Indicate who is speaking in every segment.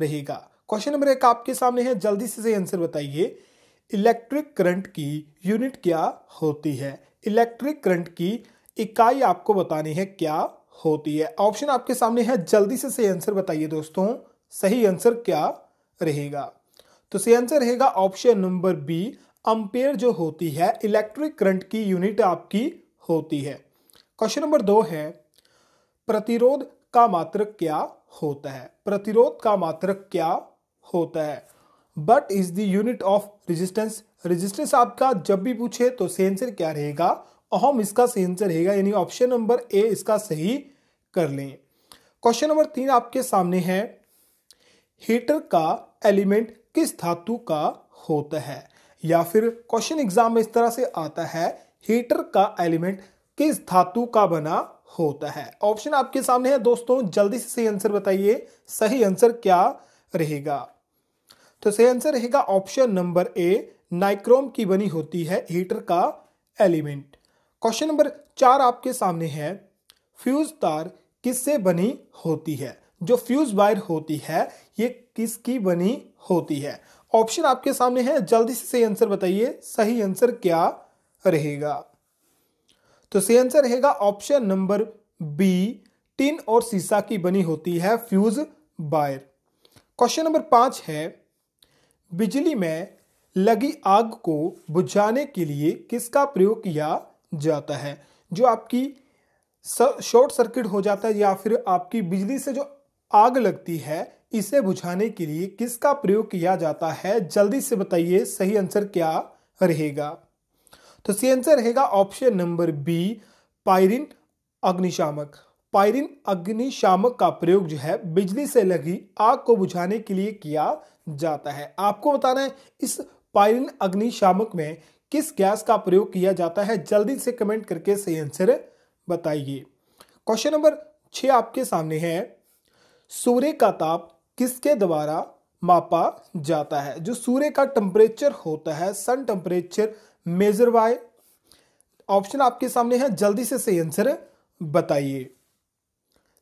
Speaker 1: रहेगा question number एक आपके सामने है जल्दी से सही आंसर बताइए इलेक्ट्रिक करंट की यूनिट क्या होती है इलेक्ट्रिक करंट की इकाई आपको बतानी है क्या होती है ऑप्शन आपके सामने है जल्दी से सही आंसर बताइए दोस्तों सही आंसर क्या रहेगा तो सही आंसर रहेगा ऑप्शन नंबर बी अम्पेयर जो होती है इलेक्ट्रिक करंट की यूनिट आपकी होती है क्वेश्चन नंबर दो है प्रतिरोध का मात्रक क्या होता है प्रतिरोध का मात्रक क्या होता है what is the unit of resistance resistance आपका जब भी पूछे तो सेंसर क्या रहेगा अहम इसका सेंसर रहेगा यानी ऑप्शन नंबर ए इसका सही कर लें क्वेश्चन नंबर तीन आपके सामने है हीटर का एलिमेंट किस धातु का होता है या फिर क्वेश्चन एग्जाम में इस तरह से आता है हीटर का एलिमेंट किस धातु का बना होता है ऑप्शन आपके सामने है दोस्तों जल्दी से सही आंसर बताइए सही आंसर क्या रहेगा तो सही आंसर रहेगा ऑप्शन नंबर ए नाइक्रोम की बनी होती है हीटर का एलिमेंट क्वेश्चन नंबर चार आपके सामने है फ्यूज तार किससे बनी होती है जो फ्यूज वायर होती है ये किसकी बनी होती है ऑप्शन आपके सामने है जल्दी से सही आंसर बताइए सही आंसर क्या रहेगा तो सही आंसर रहेगा ऑप्शन नंबर बी टिन और सीसा की बनी होती है फ्यूज बायर क्वेश्चन नंबर पांच है बिजली में लगी आग को बुझाने के लिए किसका प्रयोग किया जाता है जो आपकी शॉर्ट सर्किट हो जाता है या फिर आपकी बिजली से जो आग लगती है इसे बुझाने के लिए किसका प्रयोग किया जाता है जल्दी से बताइए सही आंसर क्या रहेगा तो सी आंसर रहेगा ऑप्शन नंबर बी पायरिन अग्निशामक पायरिन अग्निशामक का प्रयोग जो है बिजली से लगी आग को बुझाने के लिए किया जाता है आपको बताना है इस पायरिन अग्निशामक में किस गैस का प्रयोग किया जाता है जल्दी से कमेंट करके सही आंसर बताइए क्वेश्चन नंबर छ आपके सामने है सूर्य का ताप किसके द्वारा मापा जाता है जो सूर्य का टेम्परेचर होता है सन टेम्परेचर मेजर वाय ऑप्शन आपके सामने है जल्दी से सही आंसर बताइए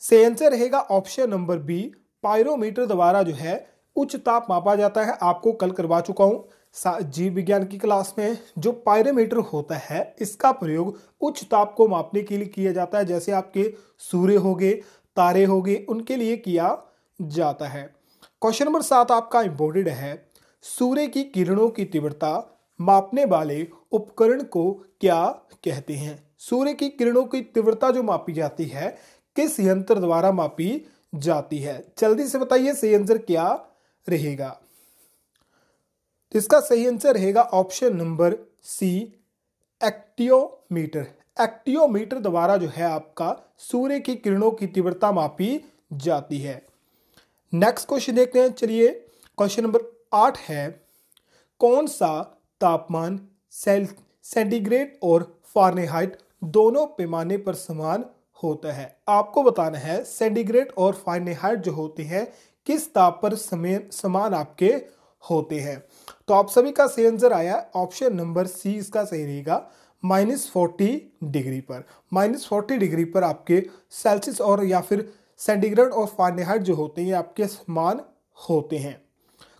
Speaker 1: सही आंसर रहेगा ऑप्शन नंबर बी पायरोमीटर द्वारा जो है उच्च ताप मापा जाता है आपको कल करवा चुका हूं जीव विज्ञान की क्लास में जो पायरोमीटर होता है इसका प्रयोग उच्च ताप को मापने के लिए किया जाता है जैसे आपके सूर्य हो गए तारे हो गए उनके लिए किया जाता है क्वेश्चन नंबर सात आपका इम्पोर्टेड है सूर्य की किरणों की तीव्रता मापने वाले उपकरण को क्या कहते हैं सूर्य की किरणों की तीव्रता जो मापी जाती है किस यंत्र द्वारा मापी जाती है जल्दी से बताइए सही आंसर क्या रहेगा इसका सही आंसर रहेगा ऑप्शन नंबर सी एक्टियोमीटर एक्टियोमीटर द्वारा जो है आपका सूर्य की किरणों की तीव्रता मापी जाती है नेक्स्ट क्वेश्चन देखते हैं चलिए क्वेश्चन नंबर आठ है कौन सा तापमान सेल सेंटीग्रेड और फारनेहाइट दोनों पैमाने पर समान होता है आपको बताना है सेंटीग्रेड और फारनेहाइट जो होते हैं किस ताप पर समय समान आपके होते हैं तो आप सभी का सही आंसर आया ऑप्शन नंबर सी इसका सही रहेगा माइनस फोर्टी डिग्री पर माइनस फोर्टी डिग्री पर आपके सेल्सियस और या फिर सेंटीग्रेड और फारनेहाइट जो होते हैं आपके समान होते हैं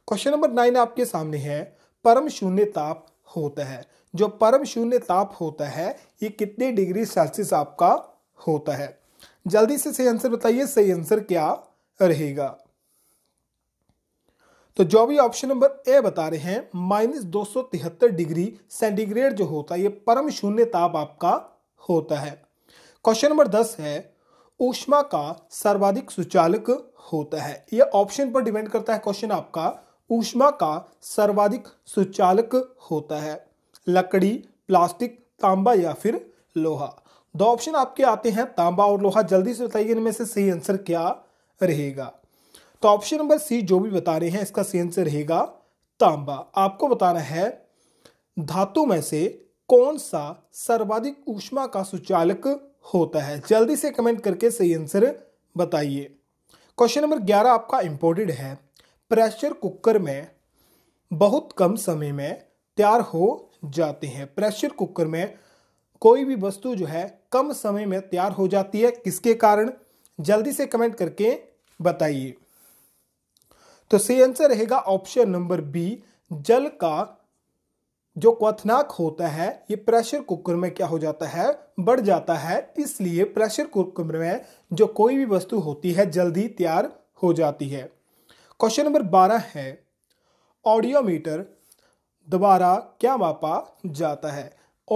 Speaker 1: क्वेश्चन नंबर नाइन आपके सामने है परम शून्य ताप होता है जो परम शून्य ताप होता है ये कितने डिग्री सेल्सियस आपका होता है जल्दी से सही आंसर बताइए सही आंसर क्या रहेगा तो जो भी ऑप्शन नंबर ए बता रहे हैं माइनस दो डिग्री सेंटीग्रेड जो होता है ये परम शून्य ताप आपका होता है क्वेश्चन नंबर दस है ऊष्मा का सर्वाधिक सुचालक होता है यह ऑप्शन पर डिपेंड करता है क्वेश्चन आपका ऊष्मा का सर्वाधिक सुचालक होता है लकड़ी प्लास्टिक तांबा या फिर लोहा दो ऑप्शन आपके आते हैं तांबा और लोहा जल्दी से बताइए इनमें से सही आंसर क्या रहेगा तो ऑप्शन नंबर सी जो भी बता रहे हैं इसका सही आंसर रहेगा तांबा आपको बताना है धातु में से कौन सा सर्वाधिक ऊष्मा का सुचालक होता है जल्दी से कमेंट करके सही आंसर बताइए क्वेश्चन नंबर ग्यारह आपका इंपोर्टेड है प्रेशर कुकर में बहुत कम समय में तैयार हो जाते हैं प्रेशर कुकर में कोई भी वस्तु जो है कम समय में तैयार हो जाती है किसके कारण जल्दी से कमेंट करके बताइए तो सही आंसर रहेगा ऑप्शन नंबर बी जल का जो क्वथनाक होता है ये प्रेशर कुकर में क्या हो जाता है बढ़ जाता है इसलिए प्रेशर कुकर में जो कोई भी वस्तु होती है जल्दी तैयार हो जाती है क्वेश्चन नंबर बारह है ऑडियोमीटर द्वारा क्या मापा जाता है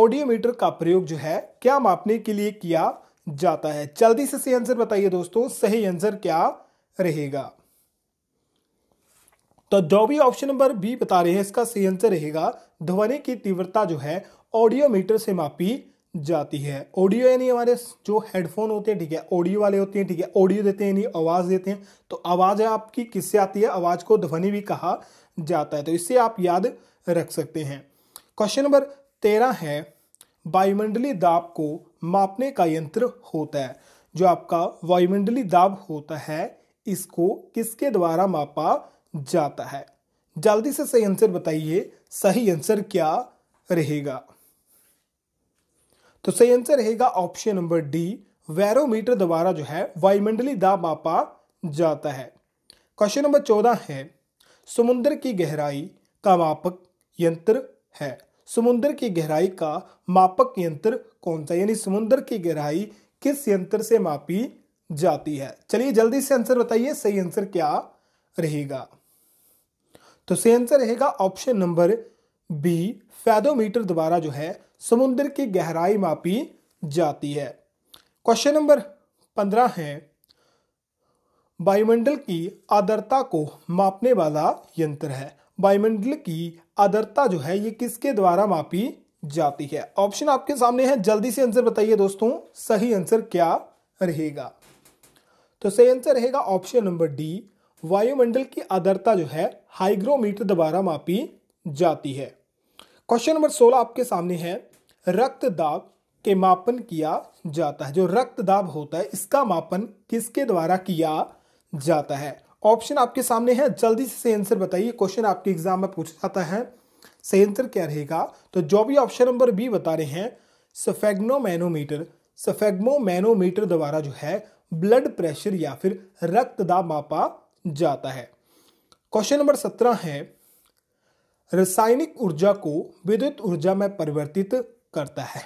Speaker 1: ऑडियोमीटर का प्रयोग जो है क्या मापने के लिए किया जाता है जल्दी से सही आंसर बताइए दोस्तों सही आंसर क्या रहेगा तो डॉबी ऑप्शन नंबर बी बता रहे हैं इसका सही आंसर रहेगा ध्वनि की तीव्रता जो है ऑडियोमीटर से मापी जाती है ऑडियो यानी हमारे जो हेडफोन होते हैं ठीक है ऑडियो वाले होते हैं ठीक है ऑडियो देते हैं यानी आवाज़ देते हैं तो आवाज़ आपकी किससे आती है आवाज़ को ध्वनि भी कहा जाता है तो इससे आप याद रख सकते हैं क्वेश्चन नंबर तेरह है वायुमंडली दाब को मापने का यंत्र होता है जो आपका वायुमंडली दाब होता है इसको किसके द्वारा मापा जाता है जल्दी से सही आंसर बताइए सही आंसर क्या रहेगा तो सही आंसर रहेगा ऑप्शन नंबर डी वैरोमीटर द्वारा जो है वायुमंडली दाब मापा जाता है क्वेश्चन नंबर चौदह है समुद्र की गहराई का मापक यंत्र है समुद्र की गहराई का मापक यंत्र कौन सा यानी समुद्र की गहराई किस यंत्र से मापी जाती है चलिए जल्दी से आंसर बताइए सही आंसर क्या रहेगा तो सही आंसर रहेगा ऑप्शन नंबर बी फैदोमीटर द्वारा जो है समुद्र की गहराई मापी जाती है क्वेश्चन नंबर पंद्रह है वायुमंडल की आदरता को मापने वाला यंत्र है वायुमंडल की आदरता जो है ये किसके द्वारा मापी जाती है ऑप्शन आपके सामने है जल्दी से आंसर बताइए दोस्तों सही आंसर क्या रहेगा तो सही आंसर रहेगा ऑप्शन नंबर डी वायुमंडल की आदरता जो है हाइग्रोमीटर द्वारा मापी जाती है क्वेश्चन नंबर सोलह आपके सामने है रक्त दाब के मापन किया जाता है जो रक्त दाब होता है इसका मापन किसके द्वारा किया जाता है ऑप्शन आपके सामने है जल्दी से सही आंसर बताइए क्वेश्चन आपके एग्जाम में पूछा जाता है सही आंसर क्या रहेगा तो जो भी ऑप्शन नंबर बी बता रहे हैं सफेग्नोमैनोमीटर सफेग्मोमैनोमीटर द्वारा जो है ब्लड प्रेशर या फिर रक्त दाब मापा जाता है क्वेश्चन नंबर सत्रह है रासायनिक ऊर्जा को विद्युत ऊर्जा में परिवर्तित करता है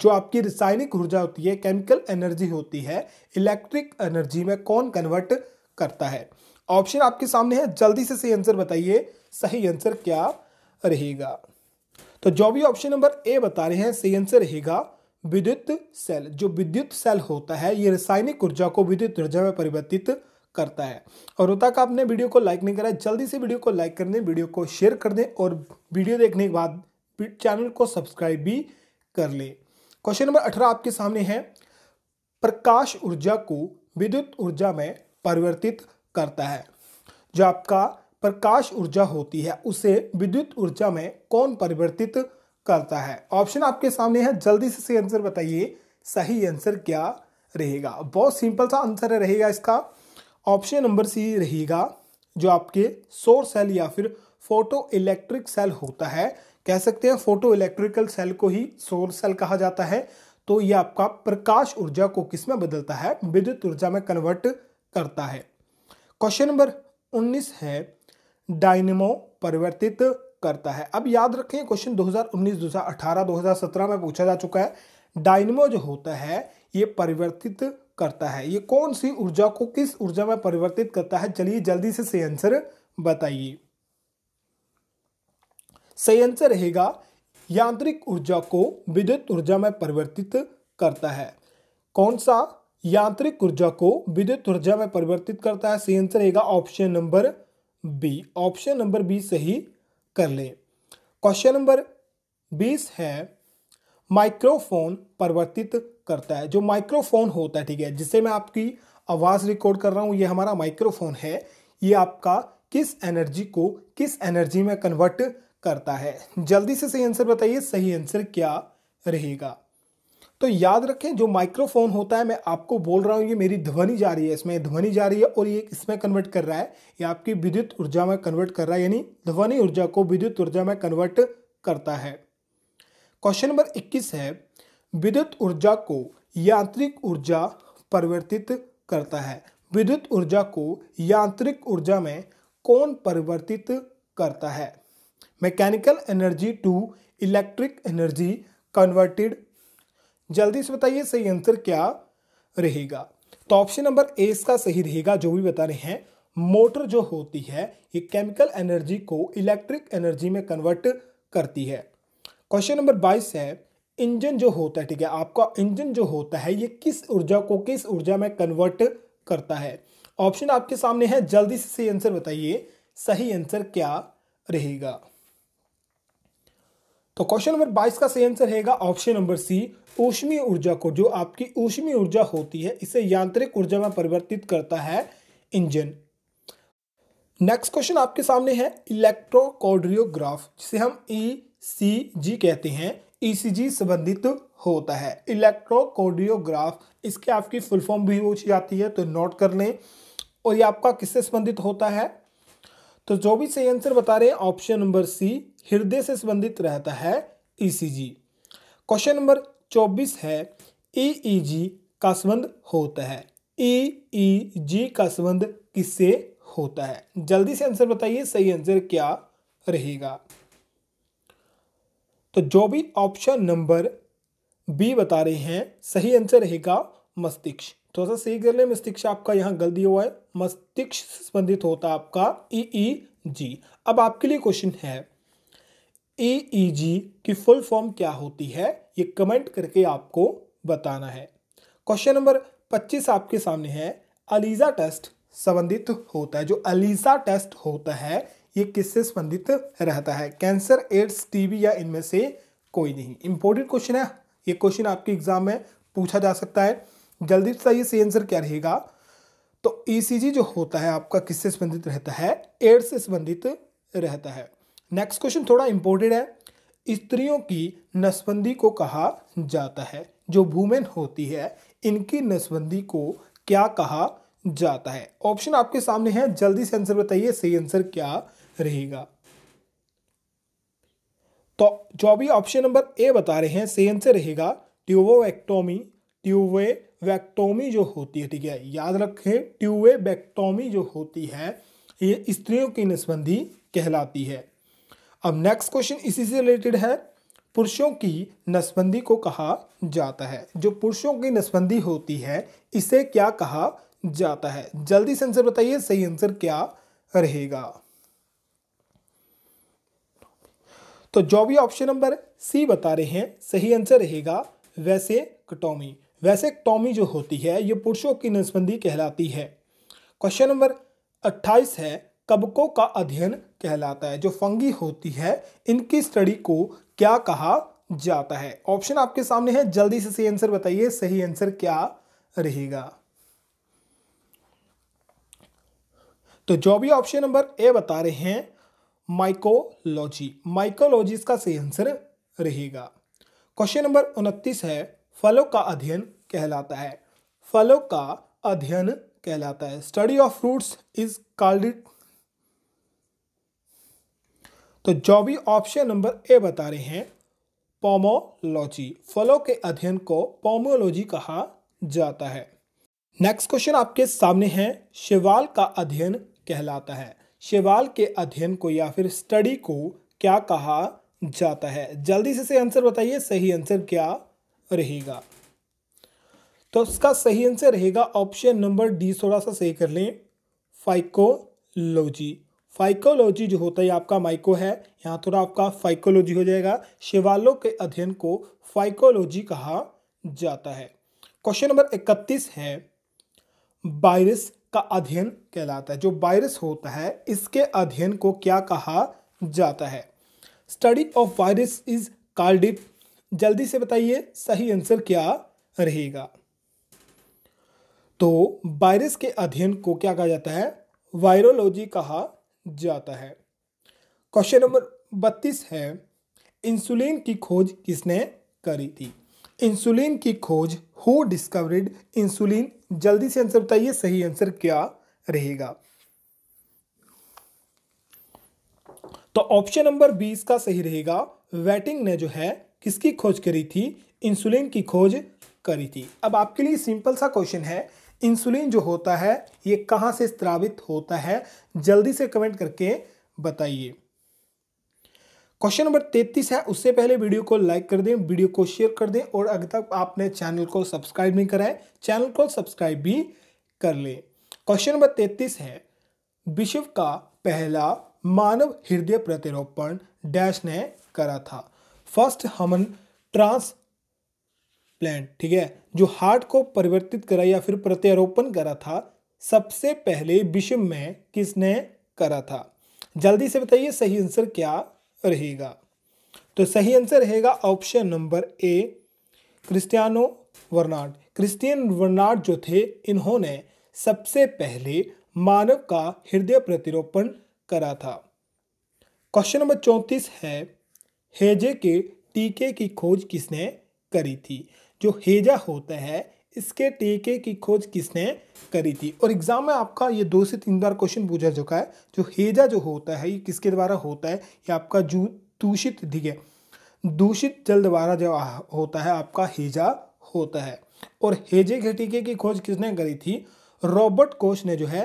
Speaker 1: जो आपकी रासायनिक ऊर्जा होती है केमिकल एनर्जी होती है इलेक्ट्रिक एनर्जी में कौन कन्वर्ट करता है ऑप्शन आपके सामने है जल्दी से सही आंसर बताइए सही आंसर क्या रहेगा तो जो भी ऑप्शन नंबर ए बता रहे हैं सही आंसर रहेगा विद्युत सेल जो विद्युत सेल होता है ये रासायनिक ऊर्जा को विद्युत ऊर्जा में परिवर्तित करता है और तक आपने वीडियो को लाइक नहीं करा जल्दी से वीडियो को लाइक कर दें वीडियो को शेयर कर दें और वीडियो देखने के बाद चैनल को सब्सक्राइब भी कर लें क्वेश्चन नंबर अठारह आपके सामने है प्रकाश ऊर्जा को विद्युत ऊर्जा में परिवर्तित करता है जो आपका प्रकाश ऊर्जा होती है उसे विद्युत ऊर्जा में कौन परिवर्तित करता है ऑप्शन आपके सामने है जल्दी से सही आंसर बताइए सही आंसर क्या रहेगा बहुत सिंपल सा आंसर रहेगा इसका ऑप्शन नंबर सी रहेगा जो आपके सोर सेल या फिर फोटो इलेक्ट्रिक सेल होता है कह सकते हैं फोटो इलेक्ट्रिकल सेल को ही सोर सेल कहा जाता है तो ये आपका प्रकाश ऊर्जा को किस में बदलता है विद्युत ऊर्जा में कन्वर्ट करता है क्वेश्चन नंबर 19 है डायनेमो परिवर्तित करता है अब याद रखें क्वेश्चन 2019, 2018, 2017 में पूछा जा चुका है डायनेमो जो होता है ये परिवर्तित करता है ये कौन सी ऊर्जा को किस ऊर्जा में परिवर्तित करता है चलिए जल्दी से सही आंसर बताइए सही आंसर रहेगा यांत्रिक ऊर्जा को विद्युत ऊर्जा में परिवर्तित करता है कौन सा यांत्रिक ऊर्जा को विद्युत ऊर्जा में परिवर्तित करता है सही आंसर रहेगा option number B option number B सही कर लें क्वेश्चन नंबर बीस है माइक्रोफोन परिवर्तित करता है जो माइक्रोफोन होता है ठीक है जिससे मैं आपकी आवाज़ रिकॉर्ड कर रहा हूँ ये हमारा माइक्रोफोन है ये आपका किस एनर्जी को किस एनर्जी में कन्वर्ट करता है जल्दी से सही आंसर बताइए सही आंसर क्या रहेगा तो याद रखें जो माइक्रोफोन होता है मैं आपको बोल रहा हूँ ये मेरी ध्वनि जा रही है इसमें ध्वनि जा रही है और ये इसमें कन्वर्ट कर रहा है ये आपकी विद्युत ऊर्जा में कन्वर्ट कर रहा है यानी ध्वनि ऊर्जा को विद्युत ऊर्जा में कन्वर्ट करता है क्वेश्चन नंबर 21 है विद्युत ऊर्जा को यांत्रिक ऊर्जा परिवर्तित करता है विद्युत ऊर्जा को यांत्रिक ऊर्जा में कौन परिवर्तित करता है mechanical energy to electric energy converted जल्दी से बताइए सही आंसर क्या रहेगा तो ऑप्शन नंबर ए इसका सही रहेगा जो भी बता रहे हैं मोटर जो होती है ये केमिकल एनर्जी को इलेक्ट्रिक एनर्जी में कन्वर्ट करती है क्वेश्चन नंबर बाईस है इंजन जो होता है ठीक है आपका इंजन जो होता है ये किस ऊर्जा को किस ऊर्जा में कन्वर्ट करता है ऑप्शन आपके सामने है जल्दी से सही आंसर बताइए सही आंसर क्या रहेगा तो क्वेश्चन नंबर 22 का सही आंसर रहेगा ऑप्शन नंबर सी ऊष्मीय ऊर्जा को जो आपकी ऊष्मीय ऊर्जा होती है इसे यांत्रिक ऊर्जा में परिवर्तित करता है इंजन नेक्स्ट क्वेश्चन आपके सामने है इलेक्ट्रोकॉड्रियोग्राफ जिसे हम ई सी जी कहते हैं ईसीजी e संबंधित होता है इलेक्ट्रोकोडियोग्राफ इसके आपकी फुल फॉर्म भी पूछी जाती है तो नोट कर लें और ये आपका किससे संबंधित होता है तो जो भी सही आंसर बता रहे हैं ऑप्शन नंबर सी हृदय से संबंधित रहता है ईसीजी क्वेश्चन नंबर चौबीस है ईईजी e e का संबंध होता है ईईजी का संबंध किससे होता है जल्दी से आंसर बताइए सही आंसर क्या रहेगा तो जो भी ऑप्शन नंबर बी बता रहे हैं सही आंसर रहेगा मस्तिष्क थोड़ा तो सा सही कर ले मस्तिष्क आपका यहाँ गलती हुआ है मस्तिष्क संबंधित होता है आपका ई ई जी अब आपके लिए क्वेश्चन है ई ई जी की फुल फॉर्म क्या होती है ये कमेंट करके आपको बताना है क्वेश्चन नंबर पच्चीस आपके सामने है अलीजा टेस्ट संबंधित होता है जो अलीजा टेस्ट होता है ये किससे संबंधित रहता है कैंसर एड्स टीबी या इनमें से कोई नहीं इंपॉर्टेंट क्वेश्चन है ये क्वेश्चन आपके एग्जाम में पूछा जा सकता है जल्दी बताइए सही आंसर क्या रहेगा तो ईसीजी e जो होता है आपका किससे संबंधित रहता है एड्स से संबंधित रहता है नेक्स्ट क्वेश्चन थोड़ा इंपॉर्टेंट है स्त्रियों की नसबंदी को कहा जाता है जो वूमेन होती है इनकी नसबंदी को क्या कहा जाता है ऑप्शन आपके सामने है जल्दी से आंसर बताइए सही आंसर क्या रहेगा तो जो भी ऑप्शन नंबर ए बता रहे हैं सेम से रहेगा ट्यूबोवेक्टोमी ट्यूबे वैक्टोमी जो होती है ठीक है याद रखें ट्यूबे वैक्टोमी जो होती है ये स्त्रियों की नसबंदी कहलाती है अब नेक्स्ट क्वेश्चन इसी से रिलेटेड है पुरुषों की नसबंदी को कहा जाता है जो पुरुषों की नसबंदी होती है इसे क्या कहा जाता है जल्दी से आंसर बताइए सही आंसर क्या रहेगा तो जो भी ऑप्शन नंबर सी बता रहे हैं सही आंसर रहेगा वैसे वैसे कटोमी जो होती है ये पुरुषों की नसबंदी कहलाती है क्वेश्चन नंबर अट्ठाईस है कबकों का अध्ययन कहलाता है जो फंगी होती है इनकी स्टडी को क्या कहा जाता है ऑप्शन आपके सामने है जल्दी से सही आंसर बताइए सही आंसर क्या रहेगा तो जो भी ऑप्शन नंबर ए बता रहे हैं माइकोलॉजी माइकोलॉजी इसका सही आंसर रहेगा क्वेश्चन नंबर उनतीस है फलों का अध्ययन कहलाता है फलों का अध्ययन कहलाता है study of fruits is called it तो जो भी ऑप्शन नंबर ए बता रहे हैं पोमोलॉजी फलों के अध्ययन को पोमोलॉजी कहा जाता है नेक्स्ट क्वेश्चन आपके सामने है शिवाल का अध्ययन कहलाता है शिवाल के अध्ययन को या फिर स्टडी को क्या कहा जाता है जल्दी से सही आंसर बताइए सही आंसर क्या रहेगा तो उसका सही आंसर रहेगा ऑप्शन नंबर डी थोड़ा सा सही कर लें फाइकोलॉजी फाइकोलॉजी जो होता है आपका माइको है यहाँ थोड़ा आपका फाइकोलॉजी हो जाएगा शिवालों के अध्ययन को फाइकोलॉजी कहा जाता है क्वेश्चन नंबर इकतीस है वायरस का अध्ययन कहलाता है जो वायरस होता है इसके अध्ययन को क्या कहा जाता है study of virus is called जल्दी से बताइए सही आंसर क्या रहेगा तो वायरस के अध्ययन को क्या कहा जाता है वायरोलॉजी कहा जाता है क्वेश्चन नंबर बत्तीस है इंसुलिन की खोज किसने करी थी इंसुलिन की खोज हु डिस्कवरिड इंसुलिन जल्दी से आंसर बताइए सही आंसर क्या रहेगा तो ऑप्शन नंबर बी इसका सही रहेगा वेटिंग ने जो है किसकी खोज करी थी इंसुलिन की खोज करी थी अब आपके लिए सिंपल सा क्वेश्चन है इंसुलिन जो होता है ये कहाँ से स्त्रावित होता है जल्दी से कमेंट करके बताइए क्वेश्चन नंबर तैतीस है उससे पहले वीडियो को लाइक कर दें वीडियो को शेयर कर दें और अगर तक आपने चैनल को सब्सक्राइब नहीं कराए चैनल को सब्सक्राइब भी कर लें क्वेश्चन नंबर तैतीस है विश्व का पहला मानव हृदय प्रत्यारोपण डैश ने करा था फर्स्ट हमन ट्रांस प्लान ठीक है जो हार्ट को परिवर्तित करा या फिर प्रत्यारोपण करा था सबसे पहले विश्व में किसने करा था जल्दी से बताइए सही आंसर क्या रहेगा तो सही आंसर रहेगा option number A Christiaan Barnard Christiaan Barnard जो थे इन्होंने सबसे पहले मानव का हृदय प्रतिरोपण करा था क्वेश्चन नंबर चौंतीस है हेजे के टीके की खोज किसने करी थी जो हेजा होता है इसके टीके की खोज किसने करी थी और एग्जाम में आपका ये दो से तीन बार क्वेश्चन पूछा चुका है जो हेजा जो होता है ये किसके द्वारा होता है ये आपका जू दूषित है दूषित जल द्वारा जो होता है आपका हेजा होता है और हेजे के टीके की खोज किसने करी थी रॉबर्ट कोच ने जो है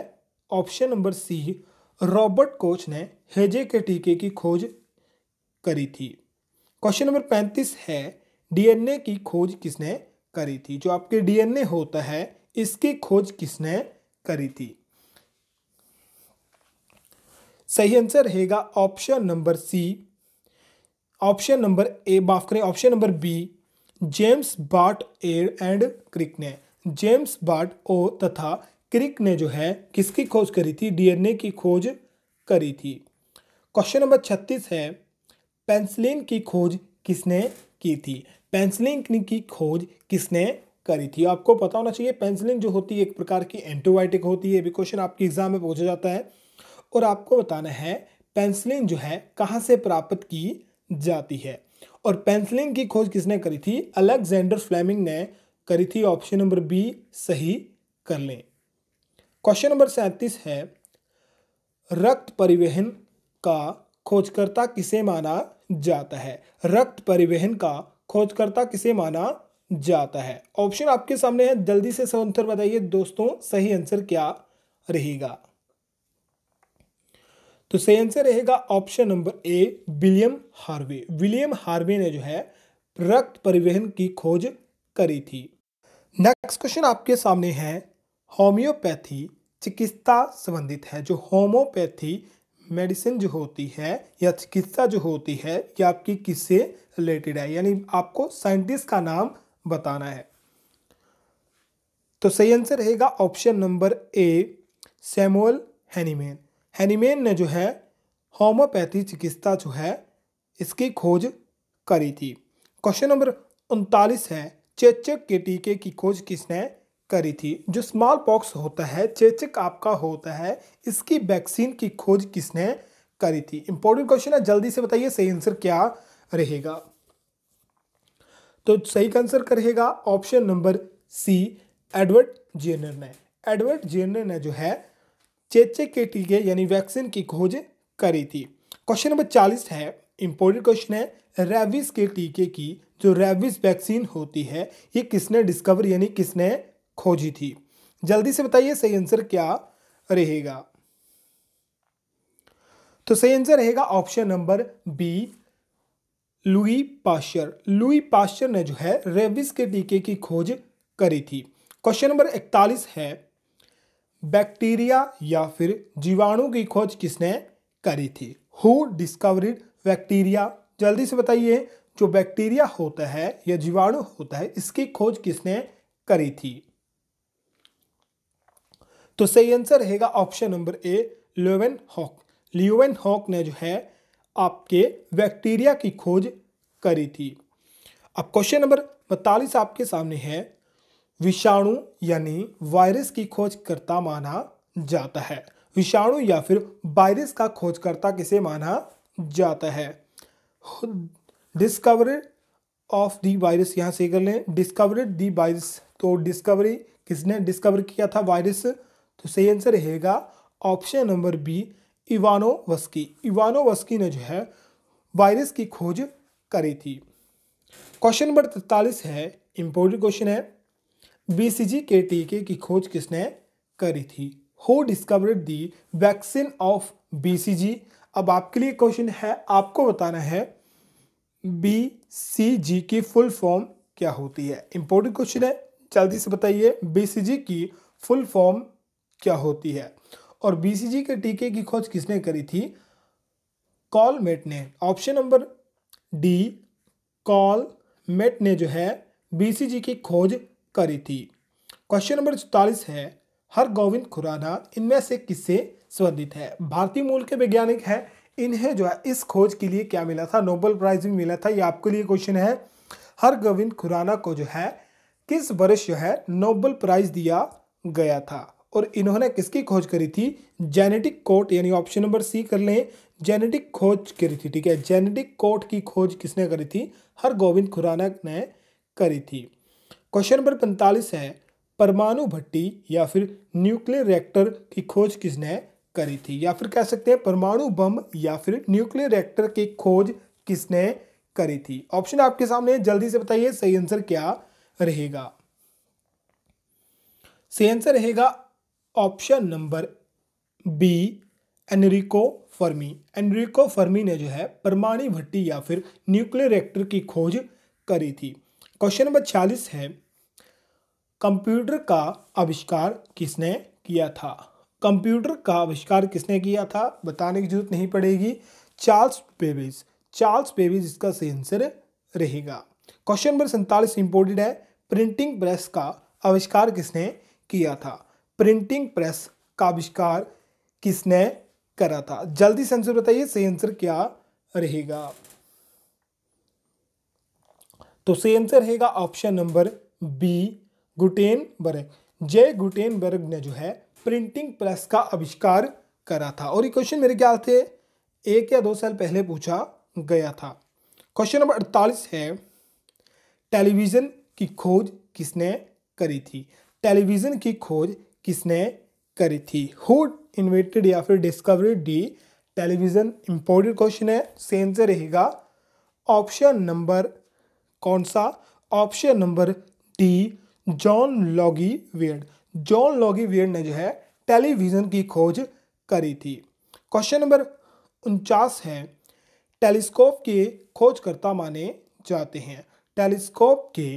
Speaker 1: option number C Robert Koch ने हेजे के टीके की खोज करी थी क्वेश्चन नंबर पैंतीस है डीएनए की खोज किसने करी थी जो आपके डीएनए होता है इसकी खोज किसने करी थी सही आंसर रहेगा option number C option number A माफ करें option number B James Watt एड एंड क्रिक ने जेम्स बाट ओ तथा क्रिक ने जो है किसकी खोज करी थी डीएनए की खोज करी थी क्वेश्चन नंबर छत्तीस है पेंसिलिन की खोज किसने की थी पेंसिलिन की खोज किसने करी थी आपको पता होना चाहिए पेंसिलिन जो होती है एक प्रकार की एंटीबायोटिक होती है भी क्वेश्चन आपके एग्जाम में पूछा जाता है और आपको बताना है पेंसिलिन जो है कहाँ से प्राप्त की जाती है और पेंसिलिन की खोज किसने करी थी अलेक्जेंडर फ्लेमिंग ने करी थी ऑप्शन नंबर बी सही कर लें क्वेश्चन नंबर सैंतीस है रक्त परिवहन का खोजकर्ता किसे माना जाता है रक्त परिवहन का खोजकर्ता किसे माना जाता है ऑप्शन आपके सामने है जल्दी से आंसर बताइए दोस्तों सही आंसर क्या रहेगा तो सही आंसर रहेगा option number A William Harvey William Harvey ने जो है रक्त परिवहन की खोज करी थी नेक्स्ट क्वेश्चन आपके सामने है होम्योपैथी चिकित्सा संबंधित है जो होम्योपैथी मेडिसिन जो होती है या चिकित्सा जो होती है ये आपकी किससे रिलेटेड है यानी आपको साइंटिस्ट का नाम बताना है तो सही आंसर रहेगा option number A Samuel Hahnemann Hahnemann ने जो है होम्योपैथी चिकित्सा जो है इसकी खोज करी थी क्वेश्चन नंबर उनतालीस है चेचक के टीके की खोज किसने करी थी जो स्मॉल पॉक्स होता है चेचक आपका होता है इसकी वैक्सीन की खोज किसने करी थी इंपॉर्टेंट क्वेश्चन है जल्दी से बताइए सही आंसर क्या रहेगा तो सही आंसर करेगा option number C Edward Jenner ने एडवर्ड जेनर ने जो है चेचे के टीके यानी वैक्सीन की खोज करी थी क्वेश्चन नंबर चालीस है इंपॉर्टेंट क्वेश्चन है रेबिस के टीके की जो रेबिस वैक्सीन होती है ये किसने डिस्कवर यानी किसने खोजी थी जल्दी से बताइए सही आंसर क्या रहेगा तो सही आंसर रहेगा option number B Louis Pasteur Louis Pasteur ने जो है रेबिस के टीके की खोज करी थी क्वेश्चन नंबर इकतालीस है बैक्टीरिया या फिर जीवाणु की खोज किसने करी थी हु डिस्कवरिड बैक्टीरिया जल्दी से बताइए जो बैक्टीरिया होता है या जीवाणु होता है इसकी खोज किसने करी थी तो सही आंसर रहेगा option number A Leeuwenhoek Leeuwenhoek ने जो है आपके बैक्टीरिया की खोज करी थी अब क्वेश्चन नंबर बतालीस आपके सामने है विषाणु यानी वायरस की खोज करता माना जाता है विषाणु या फिर वायरस का खोजकर्ता किसे माना जाता है डिस्कवर ऑफ दी वायरस यहाँ से कर लें डिस्कवर दी वायरस तो डिस्कवरी किसने डिस्कवर किया था वायरस तो सही आंसर रहेगा option number B Ivanovsky Ivanovsky ने जो है वायरस की खोज करी थी क्वेश्चन नंबर तैतालीस है इंपॉर्टेंट क्वेश्चन है बीसीजी के टीके की खोज किसने करी थी who discovered the vaccine of BCG अब आपके लिए क्वेश्चन है आपको बताना है बी सी जी की फुल फॉर्म क्या होती है इंपॉर्टेंट क्वेश्चन है जल्दी से बताइए बी सी जी की फुल फॉर्म क्या होती है और बीसीजी के टीके की खोज किसने करी थी कॉल मेट ने option number D Calmette ने जो है बीसीजी की खोज करी थी क्वेश्चन नंबर चौतालीस है हर गोविंद खुराना इनमें से किससे संबंधित है भारतीय मूल के वैज्ञानिक है इन्हें जो है इस खोज के लिए क्या मिला था नोबेल प्राइज भी मिला था ये आपके लिए क्वेश्चन है हर गोविंद खुराना को जो है किस वर्ष जो है नोबेल प्राइज दिया गया था और इन्होंने किसकी खोज करी थी जेनेटिक कोट यानी ऑप्शन नंबर सी कर लें जेनेटिक खोज करी थी ठीक है जेनेटिक कोट की खोज किसने करी थी हर गोविंद खुराना ने करी थी क्वेश्चन नंबर पैंतालीस है परमाणु भट्टी या फिर न्यूक्लियर रिएक्टर की खोज किसने करी थी या फिर कह सकते हैं परमाणु बम या फिर न्यूक्लियर रिएक्टर की खोज किसने करी थी ऑप्शन आपके सामने जल्दी से बताइए सही आंसर क्या रहेगा सही आंसर रहेगा option number B Enrico Fermi Enrico Fermi ने जो है परमाणु भट्टी या फिर न्यूक्लियर रिएक्टर की खोज करी थी क्वेश्चन नंबर छियालीस है कंप्यूटर का आविष्कार किसने किया था कंप्यूटर का आविष्कार किसने किया था बताने की जरूरत नहीं पड़ेगी चार्ल्स पेविज चार्ल्स पेविज इसका सही आंसर रहेगा क्वेश्चन नंबर सैंतालीस इंपोर्टेंट है प्रिंटिंग प्रेस का आविष्कार किसने किया था प्रिंटिंग प्रेस का आविष्कार किसने करा था जल्दी से आंसर बताइए सही आंसर क्या रहेगा तो सही आंसर रहेगा option number B Gutenberg जय गुटेन बर्ग ने जो है प्रिंटिंग प्रेस का आविष्कार करा था और ये क्वेश्चन मेरे ख्याल से एक या दो साल पहले पूछा गया था क्वेश्चन नंबर अड़तालीस है टेलीविज़न की खोज किसने करी थी टेलीविज़न की खोज किसने करी थी हु इन्वेटेड या फिर discovery D television important question है सेम से रहेगा ऑप्शन नंबर कौन सा ऑप्शन नंबर डी जॉन लॉगी वेड जॉन लॉगी वेड ने जो है टेलीविज़न की खोज करी थी क्वेश्चन नंबर उनचास है टेलीस्कोप के खोजकर्ता माने जाते हैं टेलीस्कोप के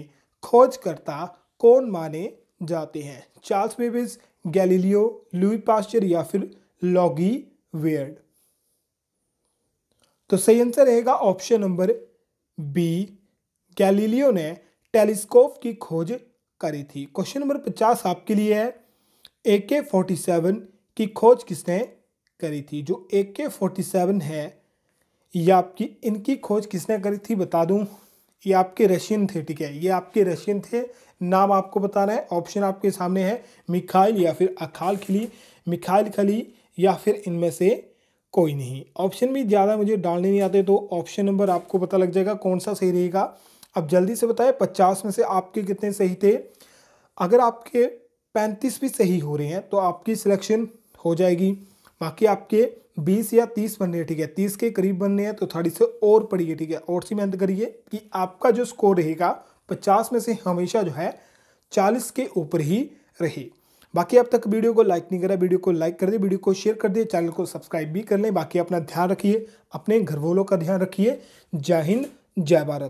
Speaker 1: खोजकर्ता कौन माने जाते हैं Charles Babbage Galileo Louis Pasteur या फिर लॉगी वेयर्ड तो सही आंसर रहेगा ऑप्शन नंबर बी गैलीलियो ने टेलीस्कोप की खोज करी थी क्वेश्चन नंबर पचास आपके लिए है ए के फोर्टी सेवन की खोज किसने करी थी जो ए के फोर्टी सेवन है या आपकी इनकी खोज किसने करी थी बता दूं ये आपके रशियन थे ठीक है ये आपके रशियन थे नाम आपको बताना है ऑप्शन आपके सामने है मिखाइल या फिर अखाल खिली मिखाइल खली या फिर इनमें से कोई नहीं ऑप्शन भी ज़्यादा मुझे डालने नहीं आते तो ऑप्शन नंबर आपको पता लग जाएगा कौन सा सही रहेगा अब जल्दी से बताएं पचास में से आपके कितने सही थे अगर आपके पैंतीस भी सही हो रहे हैं तो आपकी सिलेक्शन हो जाएगी बाकी आपके बीस या तीस बनने हैं ठीक है तीस के करीब बनने हैं तो थर्टी से और पढ़िए ठीक है और सी मेहनत करिए कि आपका जो स्कोर रहेगा पचास में से हमेशा जो है चालीस के ऊपर ही रहे बाकी अब तक वीडियो को लाइक नहीं करा वीडियो को लाइक कर दे वीडियो को शेयर कर दिए चैनल को सब्सक्राइब भी कर लें बाकी अपना ध्यान रखिए अपने घर वालों का ध्यान रखिए जय हिंद जय भारत